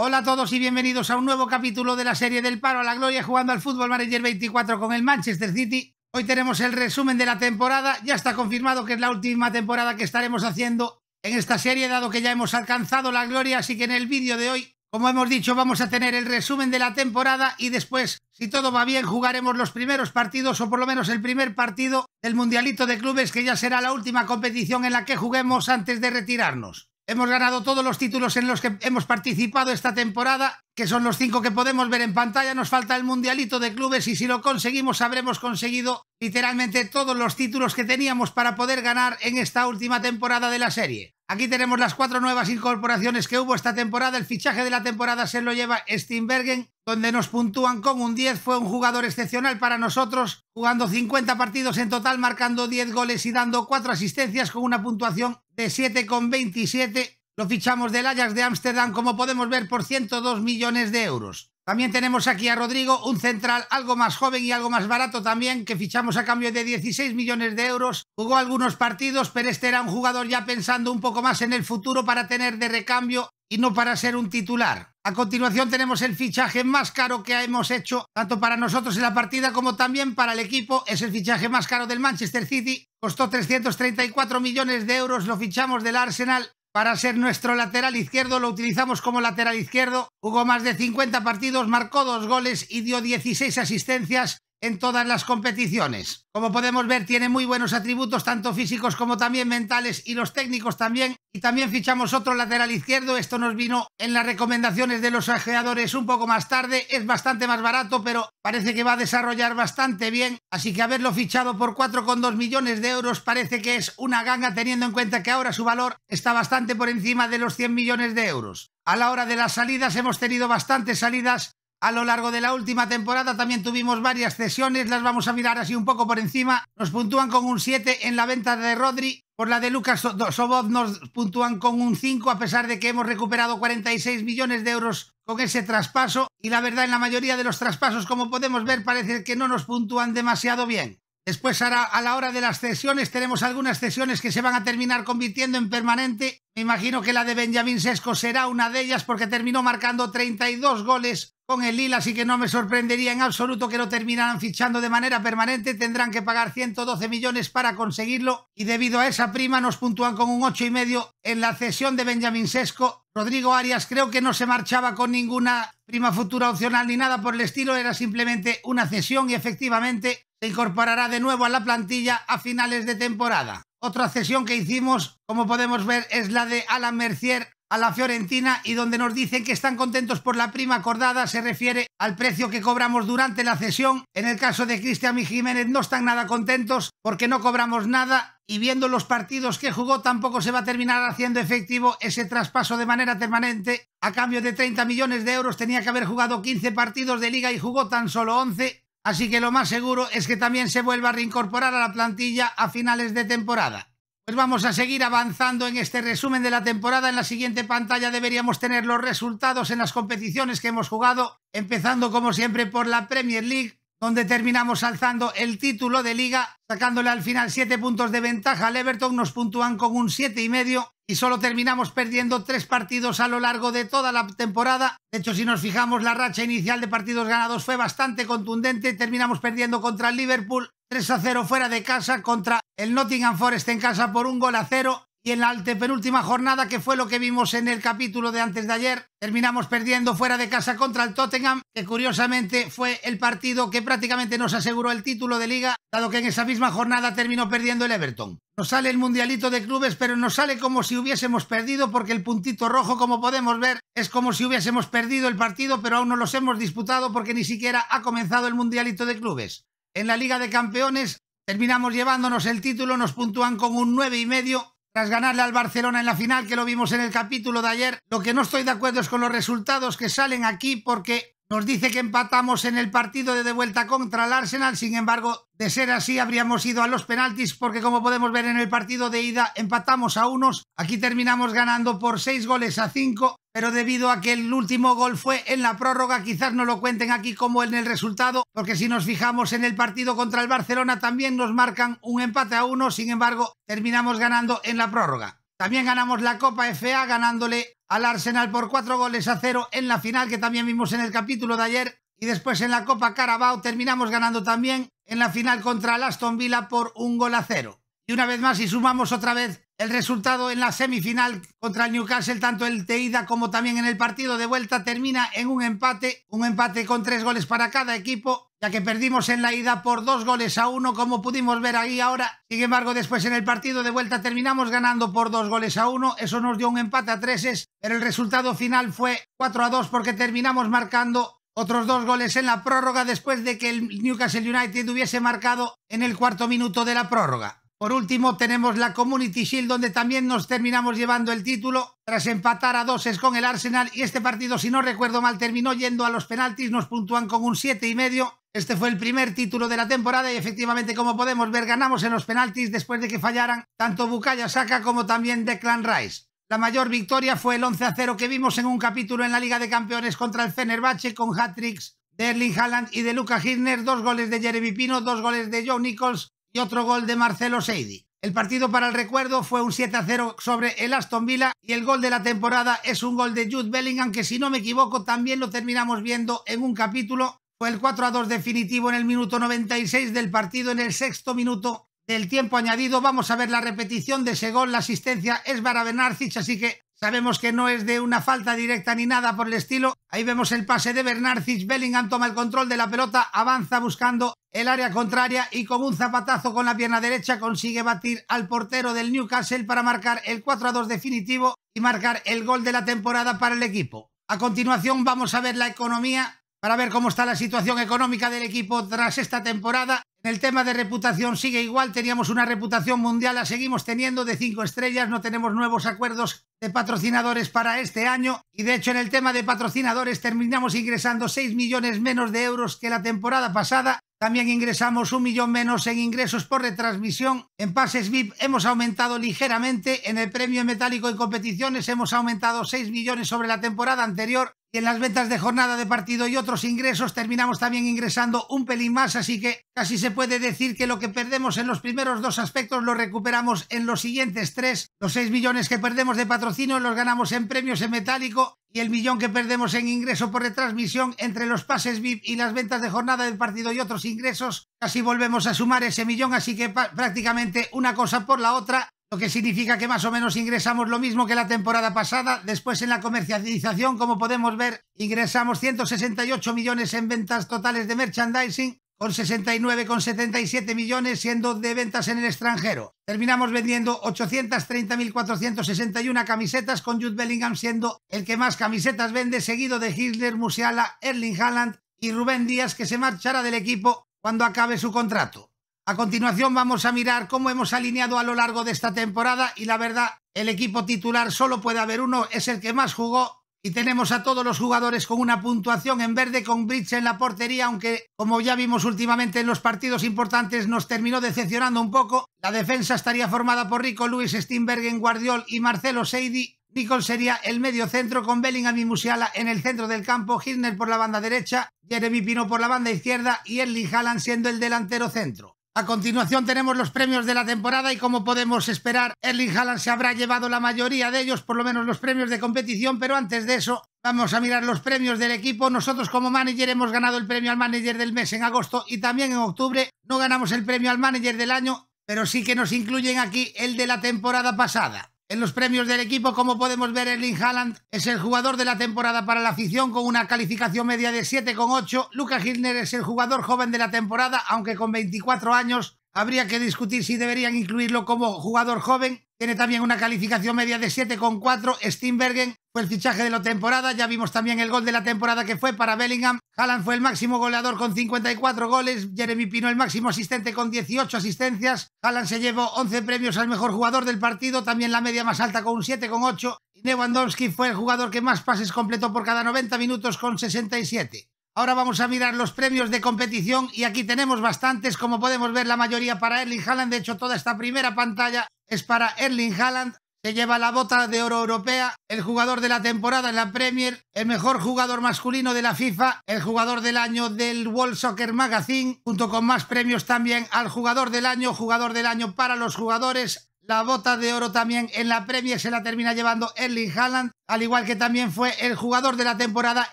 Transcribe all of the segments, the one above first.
Hola a todos y bienvenidos a un nuevo capítulo de la serie del paro a la gloria jugando al fútbol manager 24 con el Manchester City. Hoy tenemos el resumen de la temporada, ya está confirmado que es la última temporada que estaremos haciendo en esta serie dado que ya hemos alcanzado la gloria, así que en el vídeo de hoy, como hemos dicho, vamos a tener el resumen de la temporada y después, si todo va bien, jugaremos los primeros partidos o por lo menos el primer partido del Mundialito de Clubes que ya será la última competición en la que juguemos antes de retirarnos. Hemos ganado todos los títulos en los que hemos participado esta temporada, que son los cinco que podemos ver en pantalla. Nos falta el Mundialito de Clubes y si lo conseguimos habremos conseguido literalmente todos los títulos que teníamos para poder ganar en esta última temporada de la serie. Aquí tenemos las cuatro nuevas incorporaciones que hubo esta temporada. El fichaje de la temporada se lo lleva Steinbergen, donde nos puntúan con un 10. Fue un jugador excepcional para nosotros, jugando 50 partidos en total, marcando 10 goles y dando 4 asistencias con una puntuación de 7,27. Lo fichamos del Ajax de Ámsterdam, como podemos ver, por 102 millones de euros. También tenemos aquí a Rodrigo, un central algo más joven y algo más barato también, que fichamos a cambio de 16 millones de euros. Jugó algunos partidos, pero este era un jugador ya pensando un poco más en el futuro para tener de recambio y no para ser un titular. A continuación tenemos el fichaje más caro que hemos hecho, tanto para nosotros en la partida como también para el equipo. Es el fichaje más caro del Manchester City. Costó 334 millones de euros, lo fichamos del Arsenal para ser nuestro lateral izquierdo. Lo utilizamos como lateral izquierdo. Jugó más de 50 partidos, marcó dos goles y dio 16 asistencias en todas las competiciones. Como podemos ver, tiene muy buenos atributos, tanto físicos como también mentales y los técnicos también. Y también fichamos otro lateral izquierdo, esto nos vino en las recomendaciones de los ajeadores un poco más tarde, es bastante más barato, pero parece que va a desarrollar bastante bien, así que haberlo fichado por 4,2 millones de euros parece que es una ganga teniendo en cuenta que ahora su valor está bastante por encima de los 100 millones de euros. A la hora de las salidas hemos tenido bastantes salidas a lo largo de la última temporada también tuvimos varias cesiones, las vamos a mirar así un poco por encima. Nos puntúan con un 7 en la venta de Rodri, por la de Lucas Sobot nos puntúan con un 5 a pesar de que hemos recuperado 46 millones de euros con ese traspaso y la verdad en la mayoría de los traspasos como podemos ver parece que no nos puntúan demasiado bien. Después, a la, a la hora de las cesiones, tenemos algunas cesiones que se van a terminar convirtiendo en permanente. Me imagino que la de Benjamín Sesco será una de ellas porque terminó marcando 32 goles con el Lila, así que no me sorprendería en absoluto que lo terminaran fichando de manera permanente. Tendrán que pagar 112 millones para conseguirlo y debido a esa prima nos puntúan con un 8,5 en la cesión de Benjamín Sesco. Rodrigo Arias creo que no se marchaba con ninguna prima futura opcional ni nada por el estilo, era simplemente una cesión y efectivamente se incorporará de nuevo a la plantilla a finales de temporada. Otra cesión que hicimos, como podemos ver, es la de Alan Mercier a la Fiorentina y donde nos dicen que están contentos por la prima acordada se refiere al precio que cobramos durante la cesión. En el caso de Cristian y Jiménez no están nada contentos porque no cobramos nada y viendo los partidos que jugó tampoco se va a terminar haciendo efectivo ese traspaso de manera permanente. A cambio de 30 millones de euros tenía que haber jugado 15 partidos de liga y jugó tan solo 11 así que lo más seguro es que también se vuelva a reincorporar a la plantilla a finales de temporada. Pues vamos a seguir avanzando en este resumen de la temporada. En la siguiente pantalla deberíamos tener los resultados en las competiciones que hemos jugado, empezando como siempre por la Premier League, donde terminamos alzando el título de liga, sacándole al final 7 puntos de ventaja al Everton, nos puntúan con un siete y medio y solo terminamos perdiendo 3 partidos a lo largo de toda la temporada. De hecho, si nos fijamos, la racha inicial de partidos ganados fue bastante contundente, terminamos perdiendo contra el Liverpool 3 a 0 fuera de casa contra el Nottingham Forest en casa por un gol a cero. Y en la penúltima jornada, que fue lo que vimos en el capítulo de antes de ayer, terminamos perdiendo fuera de casa contra el Tottenham, que curiosamente fue el partido que prácticamente nos aseguró el título de liga, dado que en esa misma jornada terminó perdiendo el Everton. Nos sale el mundialito de clubes, pero nos sale como si hubiésemos perdido, porque el puntito rojo, como podemos ver, es como si hubiésemos perdido el partido, pero aún no los hemos disputado porque ni siquiera ha comenzado el mundialito de clubes. En la Liga de Campeones terminamos llevándonos el título, nos puntúan con un y medio. Tras ganarle al Barcelona en la final, que lo vimos en el capítulo de ayer, lo que no estoy de acuerdo es con los resultados que salen aquí porque nos dice que empatamos en el partido de vuelta contra el Arsenal, sin embargo, de ser así habríamos ido a los penaltis porque como podemos ver en el partido de ida empatamos a unos, aquí terminamos ganando por seis goles a cinco. pero debido a que el último gol fue en la prórroga, quizás no lo cuenten aquí como en el resultado, porque si nos fijamos en el partido contra el Barcelona también nos marcan un empate a uno, sin embargo, terminamos ganando en la prórroga. También ganamos la Copa FA ganándole al Arsenal por cuatro goles a cero en la final que también vimos en el capítulo de ayer. Y después en la Copa Carabao terminamos ganando también en la final contra Aston Villa por un gol a cero. Y una vez más, y sumamos otra vez el resultado en la semifinal contra el Newcastle, tanto el de ida como también en el partido de vuelta, termina en un empate, un empate con tres goles para cada equipo, ya que perdimos en la ida por dos goles a uno, como pudimos ver ahí ahora. Sin embargo, después en el partido de vuelta terminamos ganando por dos goles a uno, eso nos dio un empate a treses, pero el resultado final fue 4 a 2 porque terminamos marcando otros dos goles en la prórroga después de que el Newcastle United hubiese marcado en el cuarto minuto de la prórroga. Por último, tenemos la Community Shield, donde también nos terminamos llevando el título tras empatar a doses con el Arsenal. Y este partido, si no recuerdo mal, terminó yendo a los penaltis. Nos puntúan con un 7 y medio. Este fue el primer título de la temporada y efectivamente, como podemos ver, ganamos en los penaltis después de que fallaran tanto Bukaya Saka como también Declan Rice. La mayor victoria fue el 11 a 0 que vimos en un capítulo en la Liga de Campeones contra el Fenerbahce con hat-tricks de Erling Haaland y de Luca Hirner, dos goles de Jeremy Pino, dos goles de Joe Nichols, y otro gol de Marcelo Seidi. El partido para el recuerdo fue un 7-0 sobre el Aston Villa y el gol de la temporada es un gol de Jude Bellingham que si no me equivoco también lo terminamos viendo en un capítulo. Fue el 4-2 definitivo en el minuto 96 del partido en el sexto minuto del tiempo añadido. Vamos a ver la repetición de ese gol. La asistencia es para Bernarcic, así que sabemos que no es de una falta directa ni nada por el estilo. Ahí vemos el pase de Bernarcic. Bellingham toma el control de la pelota, avanza buscando el área contraria y con un zapatazo con la pierna derecha consigue batir al portero del Newcastle para marcar el 4 a 2 definitivo y marcar el gol de la temporada para el equipo. A continuación vamos a ver la economía para ver cómo está la situación económica del equipo tras esta temporada. En el tema de reputación sigue igual, teníamos una reputación mundial, la seguimos teniendo de 5 estrellas, no tenemos nuevos acuerdos de patrocinadores para este año y de hecho en el tema de patrocinadores terminamos ingresando 6 millones menos de euros que la temporada pasada también ingresamos un millón menos en ingresos por retransmisión. En pases VIP hemos aumentado ligeramente. En el premio metálico y competiciones hemos aumentado 6 millones sobre la temporada anterior. Y en las ventas de jornada de partido y otros ingresos terminamos también ingresando un pelín más, así que casi se puede decir que lo que perdemos en los primeros dos aspectos lo recuperamos en los siguientes tres. Los 6 millones que perdemos de patrocinio los ganamos en premios en metálico y el millón que perdemos en ingreso por retransmisión entre los pases VIP y las ventas de jornada de partido y otros ingresos, casi volvemos a sumar ese millón, así que prácticamente una cosa por la otra, lo que significa que más o menos ingresamos lo mismo que la temporada pasada. Después en la comercialización, como podemos ver, ingresamos 168 millones en ventas totales de merchandising con 69,77 millones siendo de ventas en el extranjero. Terminamos vendiendo 830.461 camisetas con Jude Bellingham siendo el que más camisetas vende, seguido de Hitler, Musiala, Erling Haaland y Rubén Díaz que se marchará del equipo cuando acabe su contrato. A continuación vamos a mirar cómo hemos alineado a lo largo de esta temporada y la verdad, el equipo titular solo puede haber uno, es el que más jugó y tenemos a todos los jugadores con una puntuación en verde con Bridge en la portería, aunque como ya vimos últimamente en los partidos importantes nos terminó decepcionando un poco. La defensa estaría formada por Rico Luis, en Guardiol y Marcelo Seidi. Nicole sería el medio centro con Bellingham y Musiala en el centro del campo, Hirner por la banda derecha, Jeremy Pino por la banda izquierda y Erling Haaland siendo el delantero centro. A continuación tenemos los premios de la temporada y como podemos esperar, Erling Haaland se habrá llevado la mayoría de ellos, por lo menos los premios de competición, pero antes de eso vamos a mirar los premios del equipo. Nosotros como manager hemos ganado el premio al manager del mes en agosto y también en octubre. No ganamos el premio al manager del año, pero sí que nos incluyen aquí el de la temporada pasada. En los premios del equipo, como podemos ver, Erling Haaland es el jugador de la temporada para la afición con una calificación media de 7,8. Luca Hilner es el jugador joven de la temporada, aunque con 24 años. Habría que discutir si deberían incluirlo como jugador joven. Tiene también una calificación media de 7,4. Steinbergen fue el fichaje de la temporada. Ya vimos también el gol de la temporada que fue para Bellingham. Haaland fue el máximo goleador con 54 goles. Jeremy Pino el máximo asistente con 18 asistencias. Haaland se llevó 11 premios al mejor jugador del partido. También la media más alta con un 7,8. Y Lewandowski fue el jugador que más pases completó por cada 90 minutos con 67. Ahora vamos a mirar los premios de competición y aquí tenemos bastantes, como podemos ver la mayoría para Erling Haaland, de hecho toda esta primera pantalla es para Erling Haaland, se lleva la bota de oro europea, el jugador de la temporada en la Premier, el mejor jugador masculino de la FIFA, el jugador del año del World Soccer Magazine, junto con más premios también al jugador del año, jugador del año para los jugadores, la bota de oro también en la Premier se la termina llevando Erling Haaland al igual que también fue el jugador de la temporada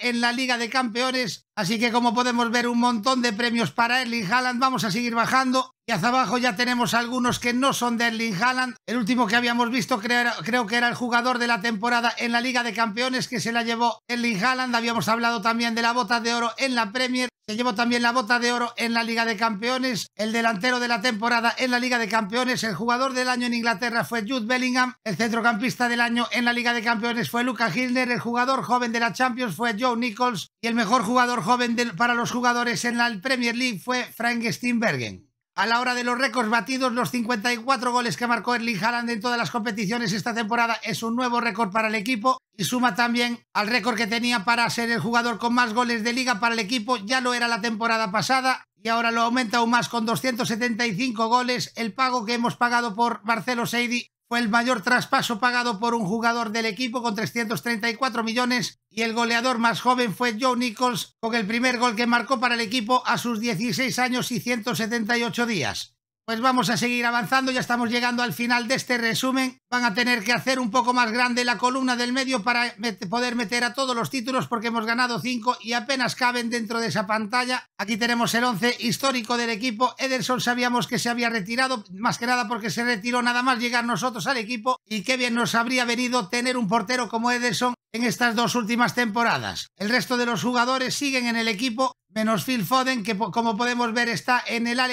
en la Liga de Campeones. Así que como podemos ver un montón de premios para Erling Haaland, vamos a seguir bajando. Y hacia abajo ya tenemos algunos que no son de Erling Haaland. El último que habíamos visto creo, creo que era el jugador de la temporada en la Liga de Campeones que se la llevó Erling Haaland. Habíamos hablado también de la bota de oro en la Premier. Se llevó también la bota de oro en la Liga de Campeones, el delantero de la temporada en la Liga de Campeones, el jugador del año en Inglaterra fue Jude Bellingham, el centrocampista del año en la Liga de Campeones fue Luca Hilner, el jugador joven de la Champions fue Joe Nichols y el mejor jugador joven para los jugadores en la Premier League fue Frank steinbergen A la hora de los récords batidos, los 54 goles que marcó Erling Haaland en todas las competiciones esta temporada es un nuevo récord para el equipo y suma también al récord que tenía para ser el jugador con más goles de liga para el equipo, ya lo era la temporada pasada y ahora lo aumenta aún más con 275 goles, el pago que hemos pagado por Marcelo Seidi fue el mayor traspaso pagado por un jugador del equipo con 334 millones y el goleador más joven fue Joe Nichols con el primer gol que marcó para el equipo a sus 16 años y 178 días. Pues vamos a seguir avanzando, ya estamos llegando al final de este resumen. Van a tener que hacer un poco más grande la columna del medio para poder meter a todos los títulos porque hemos ganado 5 y apenas caben dentro de esa pantalla. Aquí tenemos el 11 histórico del equipo. Ederson sabíamos que se había retirado, más que nada porque se retiró nada más llegar nosotros al equipo y qué bien nos habría venido tener un portero como Ederson en estas dos últimas temporadas. El resto de los jugadores siguen en el equipo, menos Phil Foden, que como podemos ver está en el Al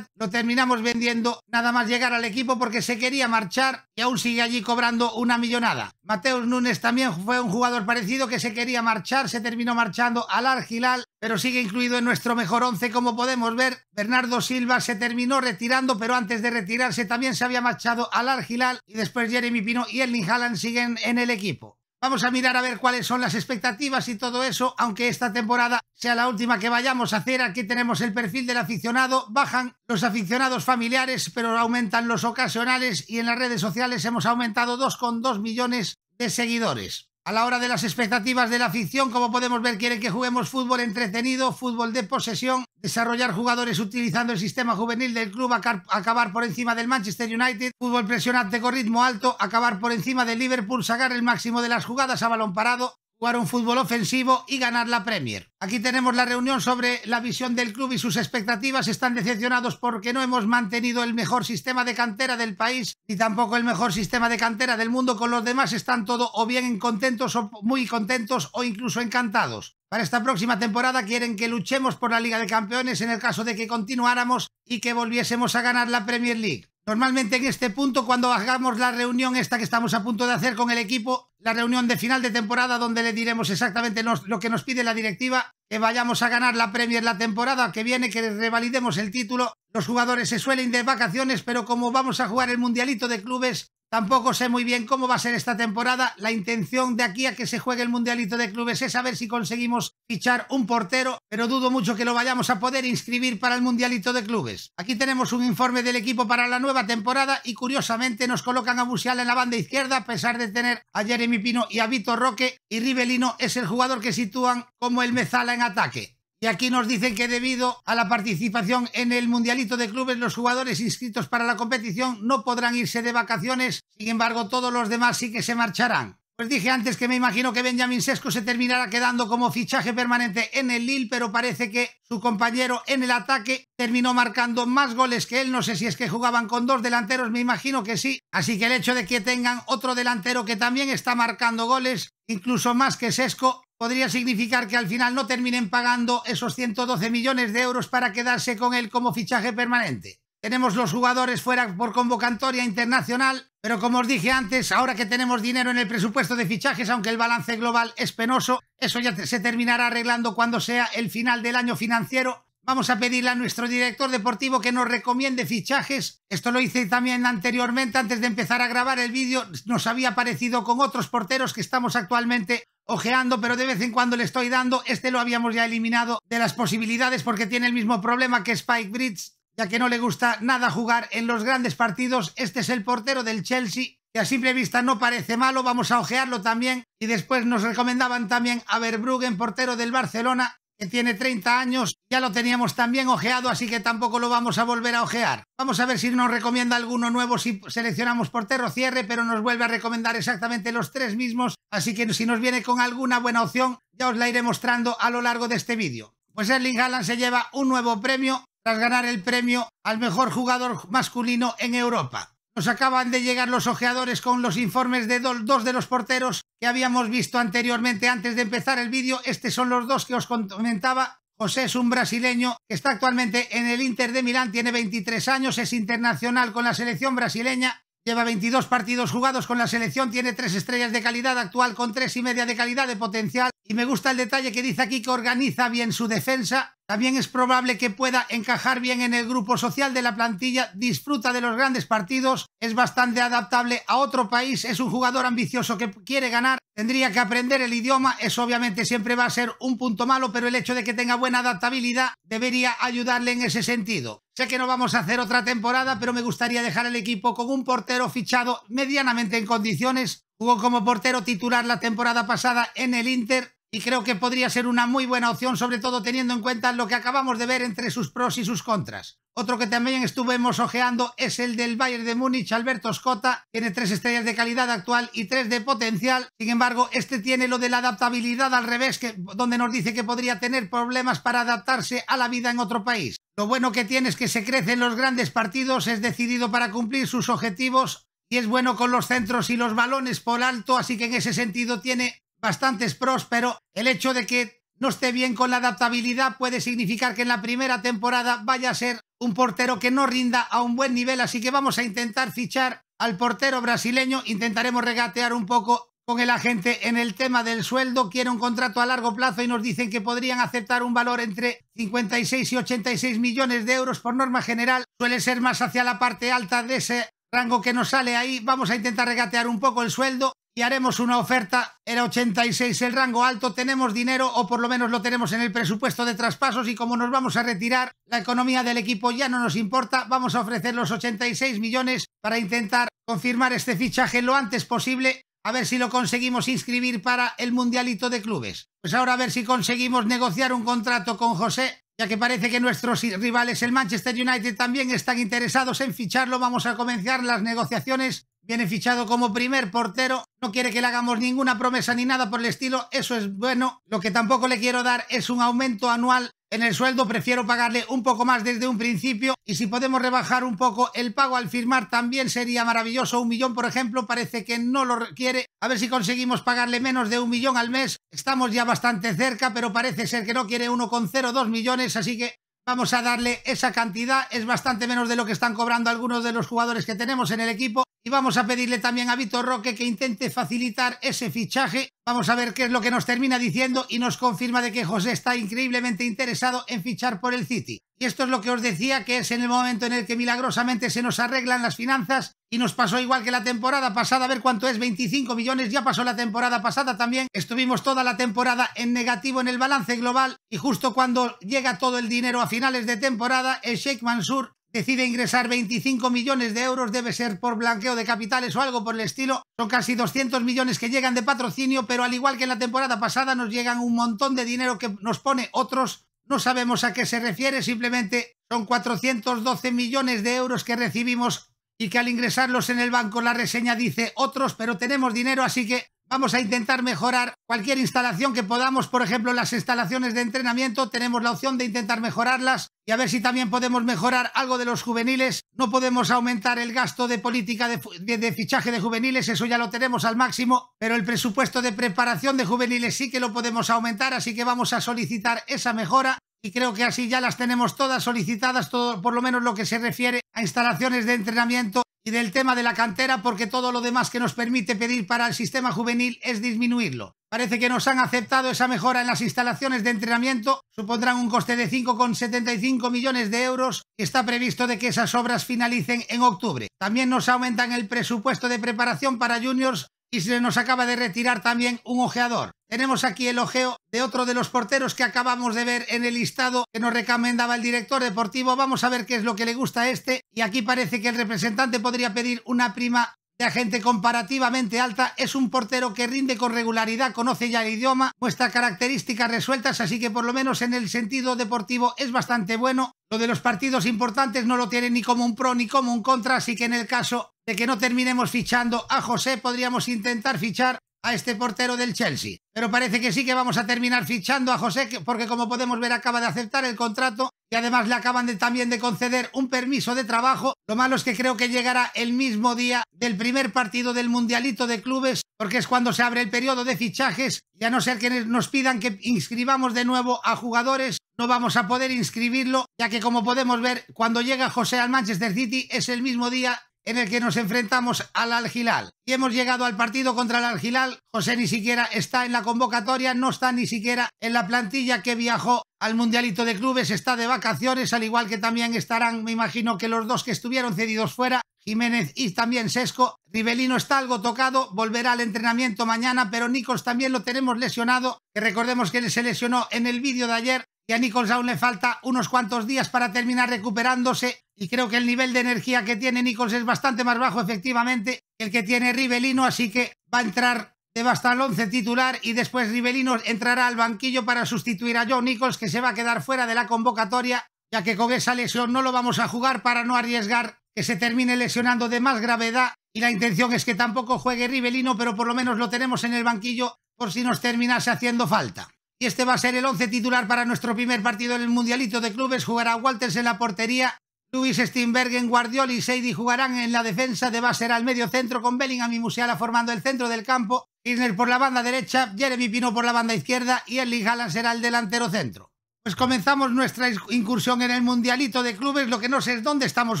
Lo terminamos vendiendo nada más llegar al equipo porque se quería marchar y aún sigue allí cobrando una millonada. Mateus Núñez también fue un jugador parecido que se quería marchar, se terminó marchando al Argilal, pero sigue incluido en nuestro mejor 11 como podemos ver. Bernardo Silva se terminó retirando, pero antes de retirarse también se había marchado al Argilal y después Jeremy Pino y Erling Haaland siguen en el equipo. Vamos a mirar a ver cuáles son las expectativas y todo eso, aunque esta temporada sea la última que vayamos a hacer. Aquí tenemos el perfil del aficionado. Bajan los aficionados familiares, pero aumentan los ocasionales y en las redes sociales hemos aumentado 2,2 millones de seguidores. A la hora de las expectativas de la afición, como podemos ver, quieren que juguemos fútbol entretenido, fútbol de posesión, desarrollar jugadores utilizando el sistema juvenil del club, acabar por encima del Manchester United, fútbol presionante con ritmo alto, acabar por encima del Liverpool, sacar el máximo de las jugadas a balón parado, jugar un fútbol ofensivo y ganar la Premier. Aquí tenemos la reunión sobre la visión del club y sus expectativas. Están decepcionados porque no hemos mantenido el mejor sistema de cantera del país y tampoco el mejor sistema de cantera del mundo. Con los demás están todo o bien contentos o muy contentos o incluso encantados. Para esta próxima temporada quieren que luchemos por la Liga de Campeones en el caso de que continuáramos y que volviésemos a ganar la Premier League. Normalmente en este punto, cuando hagamos la reunión esta que estamos a punto de hacer con el equipo, la reunión de final de temporada donde le diremos exactamente lo que nos pide la directiva, que vayamos a ganar la Premier la temporada que viene, que revalidemos el título. Los jugadores se suelen de vacaciones, pero como vamos a jugar el Mundialito de Clubes, Tampoco sé muy bien cómo va a ser esta temporada. La intención de aquí a que se juegue el Mundialito de Clubes es saber si conseguimos fichar un portero, pero dudo mucho que lo vayamos a poder inscribir para el Mundialito de Clubes. Aquí tenemos un informe del equipo para la nueva temporada y curiosamente nos colocan a Busial en la banda izquierda a pesar de tener a Jeremy Pino y a Vito Roque y Rivelino es el jugador que sitúan como el Mezala en ataque. Y aquí nos dicen que debido a la participación en el Mundialito de Clubes, los jugadores inscritos para la competición no podrán irse de vacaciones, sin embargo todos los demás sí que se marcharán. Pues dije antes que me imagino que Benjamin Sesco se terminará quedando como fichaje permanente en el Lille, pero parece que su compañero en el ataque terminó marcando más goles que él. No sé si es que jugaban con dos delanteros, me imagino que sí. Así que el hecho de que tengan otro delantero que también está marcando goles, incluso más que Sesco, podría significar que al final no terminen pagando esos 112 millones de euros para quedarse con él como fichaje permanente. Tenemos los jugadores fuera por convocatoria internacional, pero como os dije antes, ahora que tenemos dinero en el presupuesto de fichajes, aunque el balance global es penoso, eso ya se terminará arreglando cuando sea el final del año financiero Vamos a pedirle a nuestro director deportivo que nos recomiende fichajes. Esto lo hice también anteriormente, antes de empezar a grabar el vídeo. Nos había parecido con otros porteros que estamos actualmente ojeando, pero de vez en cuando le estoy dando. Este lo habíamos ya eliminado de las posibilidades porque tiene el mismo problema que Spike Bridge, ya que no le gusta nada jugar en los grandes partidos. Este es el portero del Chelsea, que a simple vista no parece malo. Vamos a ojearlo también. Y después nos recomendaban también a Verbruggen, portero del Barcelona, que tiene 30 años, ya lo teníamos también ojeado, así que tampoco lo vamos a volver a ojear. Vamos a ver si nos recomienda alguno nuevo si seleccionamos portero cierre, pero nos vuelve a recomendar exactamente los tres mismos, así que si nos viene con alguna buena opción, ya os la iré mostrando a lo largo de este vídeo. Pues Erling Haaland se lleva un nuevo premio tras ganar el premio al mejor jugador masculino en Europa. Nos acaban de llegar los ojeadores con los informes de dos de los porteros que habíamos visto anteriormente antes de empezar el vídeo. Estos son los dos que os comentaba. José es un brasileño que está actualmente en el Inter de Milán, tiene 23 años, es internacional con la selección brasileña, lleva 22 partidos jugados con la selección, tiene tres estrellas de calidad actual con tres y media de calidad de potencial. Y me gusta el detalle que dice aquí que organiza bien su defensa. También es probable que pueda encajar bien en el grupo social de la plantilla, disfruta de los grandes partidos, es bastante adaptable a otro país, es un jugador ambicioso que quiere ganar, tendría que aprender el idioma, eso obviamente siempre va a ser un punto malo, pero el hecho de que tenga buena adaptabilidad debería ayudarle en ese sentido. Sé que no vamos a hacer otra temporada, pero me gustaría dejar el equipo con un portero fichado medianamente en condiciones. Jugó como portero titular la temporada pasada en el Inter, y creo que podría ser una muy buena opción, sobre todo teniendo en cuenta lo que acabamos de ver entre sus pros y sus contras. Otro que también estuvimos ojeando es el del Bayern de Múnich, Alberto Scotta. Tiene tres estrellas de calidad actual y tres de potencial. Sin embargo, este tiene lo de la adaptabilidad al revés, que, donde nos dice que podría tener problemas para adaptarse a la vida en otro país. Lo bueno que tiene es que se crece en los grandes partidos, es decidido para cumplir sus objetivos y es bueno con los centros y los balones por alto, así que en ese sentido tiene bastantes próspero el hecho de que no esté bien con la adaptabilidad puede significar que en la primera temporada vaya a ser un portero que no rinda a un buen nivel, así que vamos a intentar fichar al portero brasileño, intentaremos regatear un poco con el agente en el tema del sueldo, quiere un contrato a largo plazo y nos dicen que podrían aceptar un valor entre 56 y 86 millones de euros por norma general, suele ser más hacia la parte alta de ese rango que nos sale ahí, vamos a intentar regatear un poco el sueldo, y haremos una oferta. Era 86 el rango alto, tenemos dinero o por lo menos lo tenemos en el presupuesto de traspasos y como nos vamos a retirar, la economía del equipo ya no nos importa, vamos a ofrecer los 86 millones para intentar confirmar este fichaje lo antes posible a ver si lo conseguimos inscribir para el Mundialito de Clubes. Pues ahora a ver si conseguimos negociar un contrato con José, ya que parece que nuestros rivales, el Manchester United, también están interesados en ficharlo. Vamos a comenzar las negociaciones Viene fichado como primer portero. No quiere que le hagamos ninguna promesa ni nada por el estilo. Eso es bueno. Lo que tampoco le quiero dar es un aumento anual en el sueldo. Prefiero pagarle un poco más desde un principio. Y si podemos rebajar un poco el pago al firmar también sería maravilloso. Un millón, por ejemplo, parece que no lo requiere, A ver si conseguimos pagarle menos de un millón al mes. Estamos ya bastante cerca, pero parece ser que no quiere 1,02 millones. Así que Vamos a darle esa cantidad, es bastante menos de lo que están cobrando algunos de los jugadores que tenemos en el equipo. Y vamos a pedirle también a Vitor Roque que intente facilitar ese fichaje. Vamos a ver qué es lo que nos termina diciendo y nos confirma de que José está increíblemente interesado en fichar por el City. Y esto es lo que os decía, que es en el momento en el que milagrosamente se nos arreglan las finanzas y nos pasó igual que la temporada pasada, a ver cuánto es, 25 millones, ya pasó la temporada pasada también, estuvimos toda la temporada en negativo en el balance global y justo cuando llega todo el dinero a finales de temporada, el Sheikh Mansour decide ingresar 25 millones de euros, debe ser por blanqueo de capitales o algo por el estilo. Son casi 200 millones que llegan de patrocinio, pero al igual que en la temporada pasada nos llegan un montón de dinero que nos pone otros no sabemos a qué se refiere, simplemente son 412 millones de euros que recibimos y que al ingresarlos en el banco la reseña dice otros, pero tenemos dinero, así que Vamos a intentar mejorar cualquier instalación que podamos, por ejemplo, las instalaciones de entrenamiento, tenemos la opción de intentar mejorarlas y a ver si también podemos mejorar algo de los juveniles. No podemos aumentar el gasto de política de, fichaje de juveniles, eso ya lo tenemos al máximo, pero el presupuesto de preparación de juveniles sí que lo podemos aumentar, así que vamos a solicitar esa mejora y creo que así ya las tenemos todas solicitadas, todo, por lo menos lo que se refiere a instalaciones de entrenamiento y del tema de la cantera, porque todo lo demás que nos permite pedir para el sistema juvenil es disminuirlo. Parece que nos han aceptado esa mejora en las instalaciones de entrenamiento, supondrán un coste de 5,75 millones de euros y está previsto de que esas obras finalicen en octubre. También nos aumentan el presupuesto de preparación para juniors y se nos acaba de retirar también un ojeador. Tenemos aquí el ojeo de otro de los porteros que acabamos de ver en el listado que nos recomendaba el director deportivo. Vamos a ver qué es lo que le gusta a este. Y aquí parece que el representante podría pedir una prima de agente comparativamente alta, es un portero que rinde con regularidad, conoce ya el idioma, muestra características resueltas, así que por lo menos en el sentido deportivo es bastante bueno. Lo de los partidos importantes no lo tiene ni como un pro ni como un contra, así que en el caso de que no terminemos fichando a José, podríamos intentar fichar a este portero del Chelsea. Pero parece que sí que vamos a terminar fichando a José, porque como podemos ver acaba de aceptar el contrato y además le acaban de, también de conceder un permiso de trabajo. Lo malo es que creo que llegará el mismo día del primer partido del Mundialito de Clubes, porque es cuando se abre el periodo de fichajes, y a no ser que nos pidan que inscribamos de nuevo a jugadores, no vamos a poder inscribirlo, ya que como podemos ver, cuando llega José al Manchester City es el mismo día en el que nos enfrentamos al Algilal, Y hemos llegado al partido contra el al José ni siquiera está en la convocatoria, no está ni siquiera en la plantilla que viajó al Mundialito de Clubes, está de vacaciones, al igual que también estarán, me imagino, que los dos que estuvieron cedidos fuera, Jiménez y también Sesco. Rivelino está algo tocado, volverá al entrenamiento mañana, pero Nikos también lo tenemos lesionado, que recordemos que se lesionó en el vídeo de ayer y a Nichols aún le falta unos cuantos días para terminar recuperándose y creo que el nivel de energía que tiene Nichols es bastante más bajo efectivamente que el que tiene Ribelino, así que va a entrar de basta al 11 titular y después Ribelino entrará al banquillo para sustituir a John Nichols que se va a quedar fuera de la convocatoria ya que con esa lesión no lo vamos a jugar para no arriesgar que se termine lesionando de más gravedad y la intención es que tampoco juegue Ribelino, pero por lo menos lo tenemos en el banquillo por si nos terminase haciendo falta. Y este va a ser el once titular para nuestro primer partido en el Mundialito de Clubes. Jugará Walters en la portería, Luis en Guardiola y Seidi jugarán en la defensa de ser al medio centro con Bellingham y Musiala formando el centro del campo, Kirchner por la banda derecha, Jeremy Pino por la banda izquierda y Erling Haaland será el delantero centro. Pues comenzamos nuestra incursión en el Mundialito de Clubes, lo que no sé es dónde estamos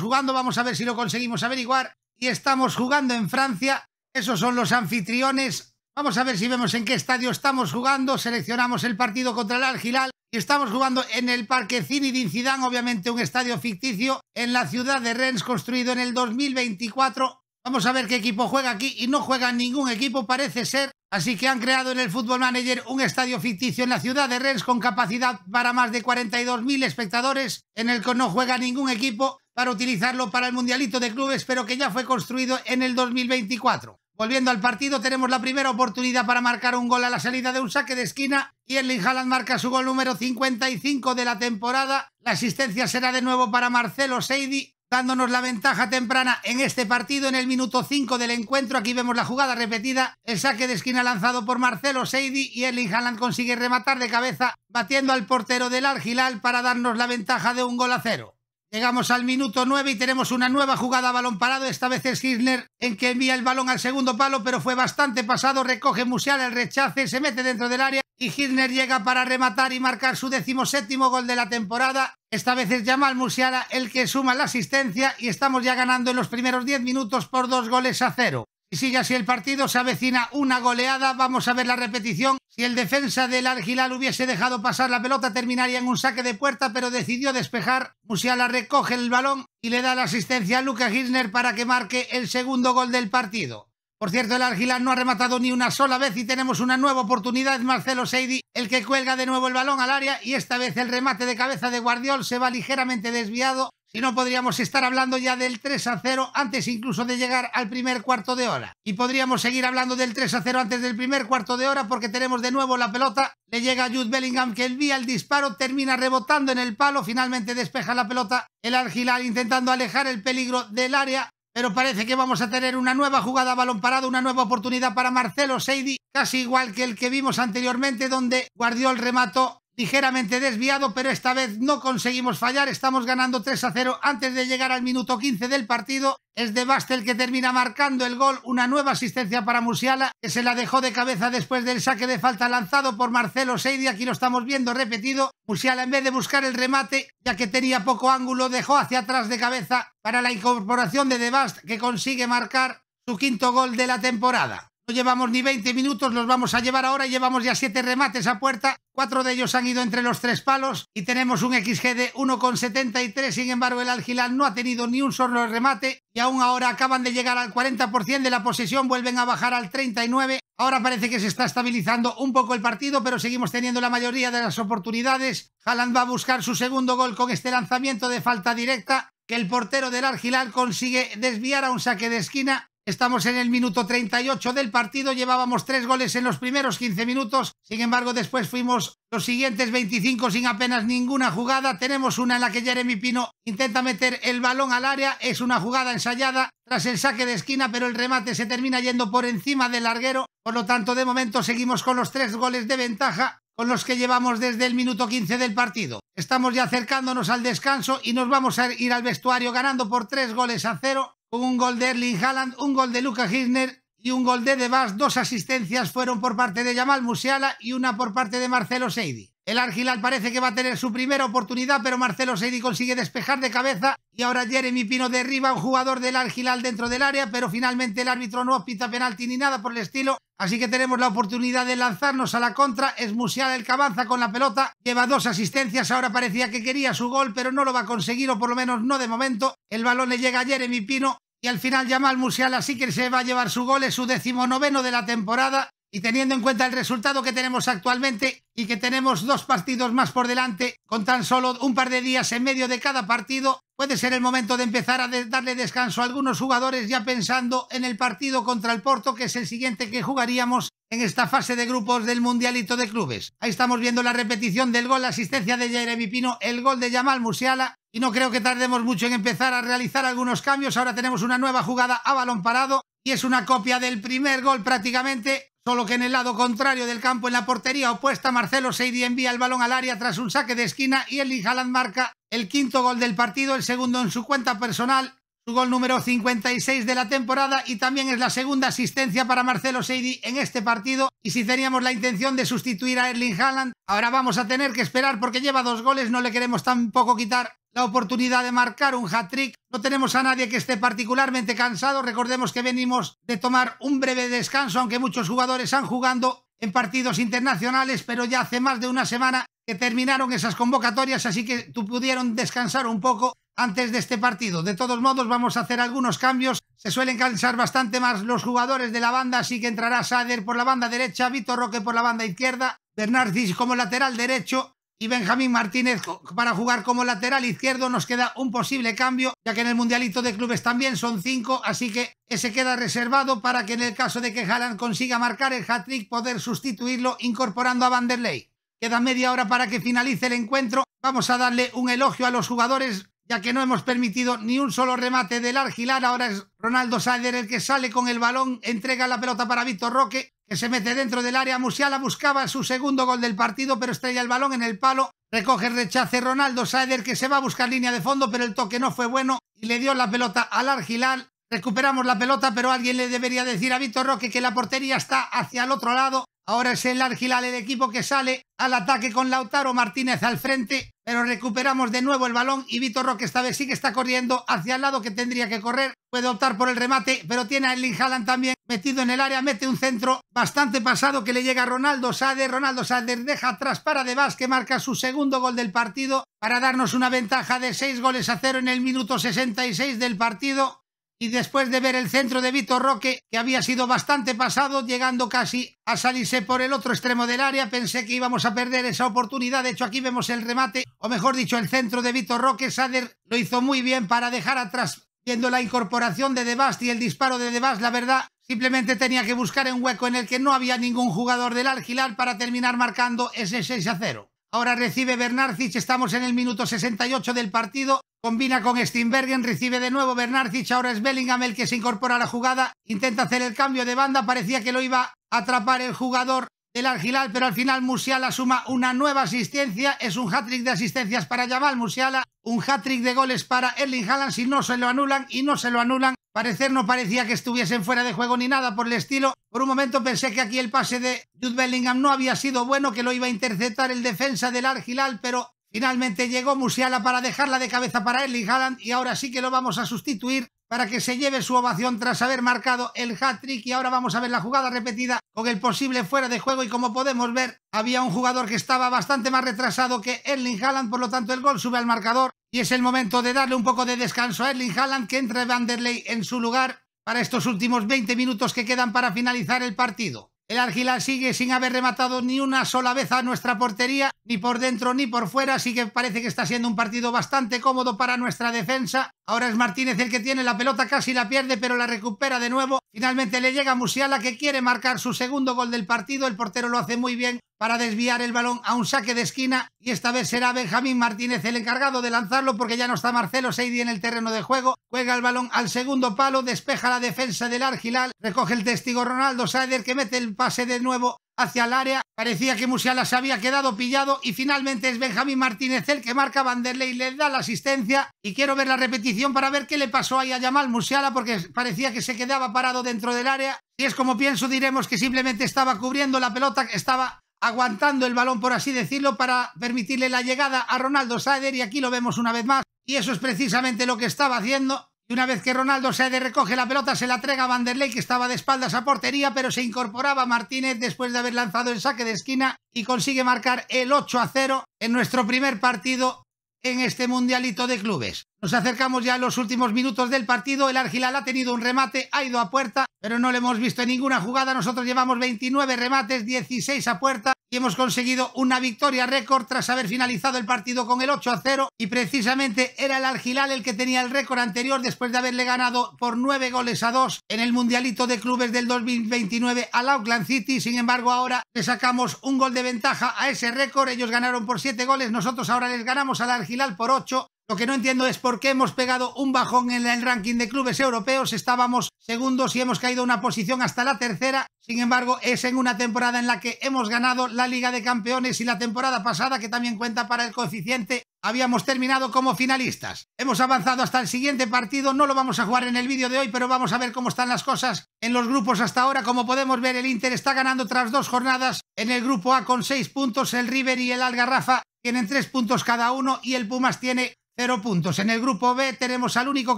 jugando, vamos a ver si lo conseguimos averiguar. Y estamos jugando en Francia, esos son los anfitriones, Vamos a ver si vemos en qué estadio estamos jugando. Seleccionamos el partido contra el al y estamos jugando en el Parque de obviamente un estadio ficticio en la ciudad de Rennes construido en el 2024. Vamos a ver qué equipo juega aquí y no juega ningún equipo parece ser. Así que han creado en el Football Manager un estadio ficticio en la ciudad de Rennes con capacidad para más de 42.000 espectadores en el que no juega ningún equipo para utilizarlo para el Mundialito de Clubes pero que ya fue construido en el 2024. Volviendo al partido, tenemos la primera oportunidad para marcar un gol a la salida de un saque de esquina y Erling Haaland marca su gol número 55 de la temporada. La asistencia será de nuevo para Marcelo Seidi, dándonos la ventaja temprana en este partido en el minuto 5 del encuentro. Aquí vemos la jugada repetida, el saque de esquina lanzado por Marcelo Seidi y Erling Haaland consigue rematar de cabeza, batiendo al portero del Argilal para darnos la ventaja de un gol a cero. Llegamos al minuto 9 y tenemos una nueva jugada a balón parado. Esta vez es Hitler, en que envía el balón al segundo palo, pero fue bastante pasado. Recoge Musial el rechace, se mete dentro del área y Hitler llega para rematar y marcar su decimoséptimo gol de la temporada. Esta vez es Jamal Musiala el que suma la asistencia y estamos ya ganando en los primeros 10 minutos por dos goles a cero. Si ya si el partido, se avecina una goleada. Vamos a ver la repetición. Si el defensa del Argilal hubiese dejado pasar la pelota, terminaría en un saque de puerta, pero decidió despejar. Musiala recoge el balón y le da la asistencia a Luca Gisner para que marque el segundo gol del partido. Por cierto, el Argilal no ha rematado ni una sola vez y tenemos una nueva oportunidad. Marcelo Seidi, el que cuelga de nuevo el balón al área y esta vez el remate de cabeza de Guardiol se va ligeramente desviado y no, podríamos estar hablando ya del 3 a 0 antes incluso de llegar al primer cuarto de hora. Y podríamos seguir hablando del 3 a 0 antes del primer cuarto de hora porque tenemos de nuevo la pelota. Le llega a Jude Bellingham que envía el disparo, termina rebotando en el palo, finalmente despeja la pelota. El Argilal intentando alejar el peligro del área, pero parece que vamos a tener una nueva jugada a balón parado, una nueva oportunidad para Marcelo Seidi, casi igual que el que vimos anteriormente donde guardió el remato ligeramente desviado, pero esta vez no conseguimos fallar. Estamos ganando 3 a 0 antes de llegar al minuto 15 del partido. Es de el que termina marcando el gol, una nueva asistencia para Musiala, que se la dejó de cabeza después del saque de falta lanzado por Marcelo Seidi. Aquí lo estamos viendo repetido. Musiala, en vez de buscar el remate, ya que tenía poco ángulo, dejó hacia atrás de cabeza para la incorporación de De Bast, que consigue marcar su quinto gol de la temporada. No llevamos ni 20 minutos, los vamos a llevar ahora. Llevamos ya 7 remates a puerta. Cuatro de ellos han ido entre los tres palos y tenemos un XG de 1,73. Sin embargo, el Algilal no ha tenido ni un solo remate y aún ahora acaban de llegar al 40% de la posesión. Vuelven a bajar al 39. Ahora parece que se está estabilizando un poco el partido, pero seguimos teniendo la mayoría de las oportunidades. Haaland va a buscar su segundo gol con este lanzamiento de falta directa que el portero del Argilal consigue desviar a un saque de esquina Estamos en el minuto 38 del partido, llevábamos tres goles en los primeros 15 minutos, sin embargo después fuimos los siguientes 25 sin apenas ninguna jugada, tenemos una en la que Jeremy Pino intenta meter el balón al área, es una jugada ensayada tras el saque de esquina, pero el remate se termina yendo por encima del larguero, por lo tanto de momento seguimos con los tres goles de ventaja con los que llevamos desde el minuto 15 del partido. Estamos ya acercándonos al descanso y nos vamos a ir al vestuario ganando por tres goles a cero un gol de Erling Haaland, un gol de Lucas Hirner y un gol de Debas. Dos asistencias fueron por parte de Yamal Musiala y una por parte de Marcelo Seidi. El Argilal parece que va a tener su primera oportunidad, pero Marcelo Seidi consigue despejar de cabeza y ahora Jeremy Pino derriba a un jugador del Argilal dentro del área, pero finalmente el árbitro no pita penalti ni nada por el estilo, así que tenemos la oportunidad de lanzarnos a la contra, es Musial el que avanza con la pelota, lleva dos asistencias, ahora parecía que quería su gol, pero no lo va a conseguir, o por lo menos no de momento, el balón le llega a Jeremy Pino, y al final llama al Musial así que se va a llevar su gol, es su decimonoveno de la temporada. Y teniendo en cuenta el resultado que tenemos actualmente y que tenemos dos partidos más por delante, con tan solo un par de días en medio de cada partido, puede ser el momento de empezar a darle descanso a algunos jugadores ya pensando en el partido contra el Porto, que es el siguiente que jugaríamos en esta fase de grupos del Mundialito de Clubes. Ahí estamos viendo la repetición del gol, la asistencia de Jeremy Pino, el gol de Yamal Musiala. Y no creo que tardemos mucho en empezar a realizar algunos cambios. Ahora tenemos una nueva jugada a balón parado y es una copia del primer gol prácticamente Solo que en el lado contrario del campo, en la portería opuesta, Marcelo Seidi envía el balón al área tras un saque de esquina y Erling Haaland marca el quinto gol del partido, el segundo en su cuenta personal, su gol número 56 de la temporada y también es la segunda asistencia para Marcelo Seidi en este partido. Y si teníamos la intención de sustituir a Erling Haaland, ahora vamos a tener que esperar porque lleva dos goles, no le queremos tampoco quitar la oportunidad de marcar un hat-trick. No tenemos a nadie que esté particularmente cansado. Recordemos que venimos de tomar un breve descanso, aunque muchos jugadores han jugado en partidos internacionales, pero ya hace más de una semana que terminaron esas convocatorias, así que tú pudieron descansar un poco antes de este partido. De todos modos, vamos a hacer algunos cambios. Se suelen cansar bastante más los jugadores de la banda, así que entrará Sader por la banda derecha, Vitor Roque por la banda izquierda, Bernardis como lateral derecho, y Benjamín Martínez para jugar como lateral izquierdo. Nos queda un posible cambio, ya que en el Mundialito de Clubes también son cinco, así que ese queda reservado para que en el caso de que Haaland consiga marcar el hat-trick, poder sustituirlo incorporando a Vanderlei. Queda media hora para que finalice el encuentro. Vamos a darle un elogio a los jugadores, ya que no hemos permitido ni un solo remate del Argilar. Ahora es Ronaldo Sáder el que sale con el balón, entrega la pelota para Víctor Roque, que se mete dentro del área. Musiala buscaba su segundo gol del partido, pero estrella el balón en el palo. Recoge rechace Ronaldo Saider que se va a buscar línea de fondo, pero el toque no fue bueno y le dio la pelota al Argilal. Recuperamos la pelota, pero alguien le debería decir a Vitor Roque que la portería está hacia el otro lado. Ahora es el Argilal el equipo que sale al ataque con Lautaro Martínez al frente, pero recuperamos de nuevo el balón y Vitor Roque esta vez sí que está corriendo hacia el lado que tendría que correr. Puede optar por el remate, pero tiene a Erling también metido en el área, mete un centro bastante pasado que le llega a Ronaldo Sader. Ronaldo Sader deja atrás para De Vaz que marca su segundo gol del partido para darnos una ventaja de 6 goles a 0 en el minuto 66 del partido y después de ver el centro de Vitor Roque, que había sido bastante pasado, llegando casi a salirse por el otro extremo del área, pensé que íbamos a perder esa oportunidad. De hecho, aquí vemos el remate, o mejor dicho, el centro de Vitor Roque. Sader lo hizo muy bien para dejar atrás, viendo la incorporación de Debast y el disparo de Debast, la verdad. Simplemente tenía que buscar un hueco en el que no había ningún jugador del alquilar para terminar marcando ese 6 a 0. Ahora recibe Bernarcic, estamos en el minuto 68 del partido. Combina con Steinbergen, recibe de nuevo Bernarcic, ahora es Bellingham el que se incorpora a la jugada. Intenta hacer el cambio de banda, parecía que lo iba a atrapar el jugador el Argilal, pero al final Musiala suma una nueva asistencia, es un hat-trick de asistencias para Jamal Musiala, un hat-trick de goles para Erling Haaland si no se lo anulan y no se lo anulan. Parecer no parecía que estuviesen fuera de juego ni nada por el estilo. Por un momento pensé que aquí el pase de Jude Bellingham no había sido bueno, que lo iba a interceptar el defensa del Argilal, pero Finalmente llegó Musiala para dejarla de cabeza para Erling Haaland y ahora sí que lo vamos a sustituir para que se lleve su ovación tras haber marcado el hat-trick y ahora vamos a ver la jugada repetida con el posible fuera de juego y como podemos ver había un jugador que estaba bastante más retrasado que Erling Haaland, por lo tanto el gol sube al marcador y es el momento de darle un poco de descanso a Erling Haaland que entra Vanderlei en su lugar para estos últimos 20 minutos que quedan para finalizar el partido. El árgila sigue sin haber rematado ni una sola vez a nuestra portería, ni por dentro ni por fuera, así que parece que está siendo un partido bastante cómodo para nuestra defensa. Ahora es Martínez el que tiene la pelota, casi la pierde, pero la recupera de nuevo. Finalmente le llega Musiala que quiere marcar su segundo gol del partido, el portero lo hace muy bien, para desviar el balón a un saque de esquina y esta vez será Benjamín Martínez el encargado de lanzarlo porque ya no está Marcelo Seidi en el terreno de juego, juega el balón al segundo palo, despeja la defensa del Argilal, recoge el testigo Ronaldo Saeder que mete el pase de nuevo hacia el área, parecía que Musiala se había quedado pillado y finalmente es Benjamín Martínez el que marca Vanderlei, le da la asistencia y quiero ver la repetición para ver qué le pasó ahí a Yamal Musiala porque parecía que se quedaba parado dentro del área y es como pienso diremos que simplemente estaba cubriendo la pelota, que estaba aguantando el balón, por así decirlo, para permitirle la llegada a Ronaldo Saider, y aquí lo vemos una vez más. Y eso es precisamente lo que estaba haciendo. Y una vez que Ronaldo Saider recoge la pelota, se la entrega a Vanderlei, que estaba de espaldas a portería, pero se incorporaba Martínez después de haber lanzado el saque de esquina y consigue marcar el 8 a 0 en nuestro primer partido en este Mundialito de Clubes. Nos acercamos ya a los últimos minutos del partido. El Argilal ha tenido un remate, ha ido a puerta, pero no le hemos visto en ninguna jugada. Nosotros llevamos 29 remates, 16 a puerta y hemos conseguido una victoria récord tras haber finalizado el partido con el 8 a 0. Y precisamente era el Argilal el que tenía el récord anterior después de haberle ganado por 9 goles a 2 en el Mundialito de Clubes del 2029 al Auckland City. Sin embargo, ahora le sacamos un gol de ventaja a ese récord. Ellos ganaron por 7 goles, nosotros ahora les ganamos al Argilal por 8 lo que no entiendo es por qué hemos pegado un bajón en el ranking de clubes europeos. Estábamos segundos y hemos caído una posición hasta la tercera. Sin embargo, es en una temporada en la que hemos ganado la Liga de Campeones y la temporada pasada, que también cuenta para el coeficiente, habíamos terminado como finalistas. Hemos avanzado hasta el siguiente partido, no lo vamos a jugar en el vídeo de hoy, pero vamos a ver cómo están las cosas en los grupos hasta ahora. Como podemos ver, el Inter está ganando tras dos jornadas en el grupo A con seis puntos, el River y el Algarrafa tienen tres puntos cada uno y el Pumas tiene Cero puntos. En el grupo B tenemos al único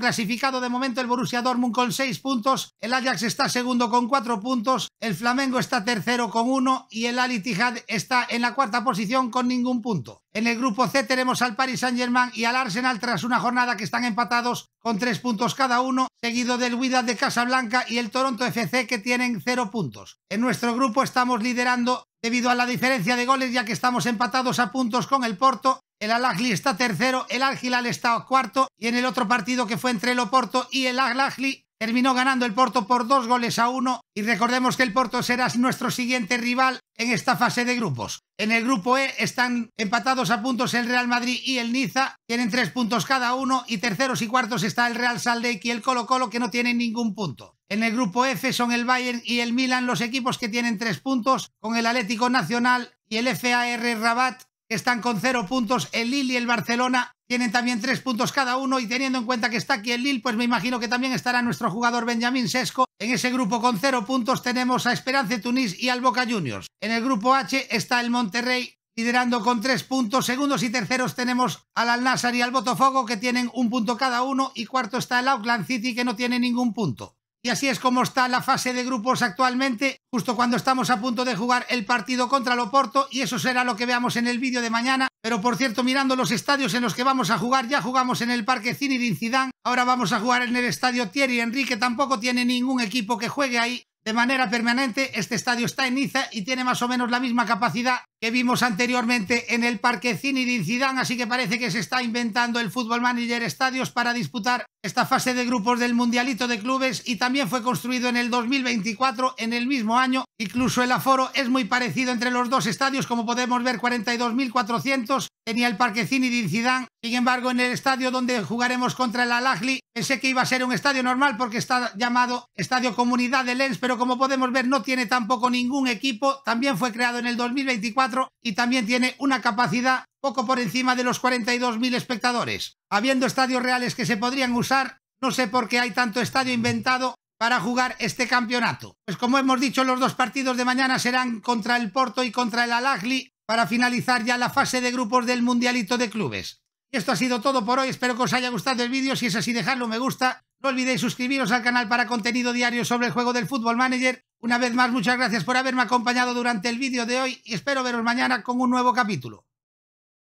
clasificado de momento el Borussia Dortmund con seis puntos. El Ajax está segundo con cuatro puntos. El Flamengo está tercero con uno. Y el Ali está en la cuarta posición con ningún punto. En el grupo C tenemos al Paris Saint Germain y al Arsenal tras una jornada que están empatados con tres puntos cada uno. Seguido del Wydad de Casablanca y el Toronto FC que tienen cero puntos. En nuestro grupo estamos liderando debido a la diferencia de goles ya que estamos empatados a puntos con el Porto el al está tercero, el al está cuarto y en el otro partido que fue entre el Oporto y el al terminó ganando el Porto por dos goles a uno y recordemos que el Porto será nuestro siguiente rival en esta fase de grupos. En el grupo E están empatados a puntos el Real Madrid y el Niza, tienen tres puntos cada uno y terceros y cuartos está el Real Salt y el Colo Colo que no tienen ningún punto. En el grupo F son el Bayern y el Milan los equipos que tienen tres puntos, con el Atlético Nacional y el FAR Rabat están con cero puntos. El Lille y el Barcelona tienen también tres puntos cada uno. Y teniendo en cuenta que está aquí el Lille, pues me imagino que también estará nuestro jugador Benjamín Sesco. En ese grupo con cero puntos tenemos a Esperance Tunis y al Boca Juniors. En el grupo H está el Monterrey liderando con tres puntos. Segundos y terceros tenemos al Al-Nassr y al Botafogo que tienen un punto cada uno. Y cuarto está el Auckland City que no tiene ningún punto. Y así es como está la fase de grupos actualmente, justo cuando estamos a punto de jugar el partido contra Loporto y eso será lo que veamos en el vídeo de mañana. Pero por cierto, mirando los estadios en los que vamos a jugar, ya jugamos en el Parque de Incidán, ahora vamos a jugar en el Estadio Thierry Enrique, tampoco tiene ningún equipo que juegue ahí de manera permanente. Este estadio está en Niza y tiene más o menos la misma capacidad que vimos anteriormente en el Parque de Incidán, así que parece que se está inventando el Fútbol Manager Estadios para disputar esta fase de grupos del Mundialito de Clubes y también fue construido en el 2024, en el mismo año. Incluso el aforo es muy parecido entre los dos estadios, como podemos ver, 42.400 tenía el Parque de Incidán, Sin embargo, en el estadio donde jugaremos contra el al pensé que iba a ser un estadio normal porque está llamado Estadio Comunidad de Lens, pero como podemos ver no tiene tampoco ningún equipo. También fue creado en el 2024 y también tiene una capacidad poco por encima de los 42.000 espectadores. Habiendo estadios reales que se podrían usar, no sé por qué hay tanto estadio inventado para jugar este campeonato. Pues como hemos dicho, los dos partidos de mañana serán contra el Porto y contra el Alagli para finalizar ya la fase de grupos del Mundialito de Clubes. esto ha sido todo por hoy, espero que os haya gustado el vídeo, si es así dejadlo me gusta, no olvidéis suscribiros al canal para contenido diario sobre el juego del Fútbol Manager una vez más, muchas gracias por haberme acompañado durante el vídeo de hoy y espero veros mañana con un nuevo capítulo.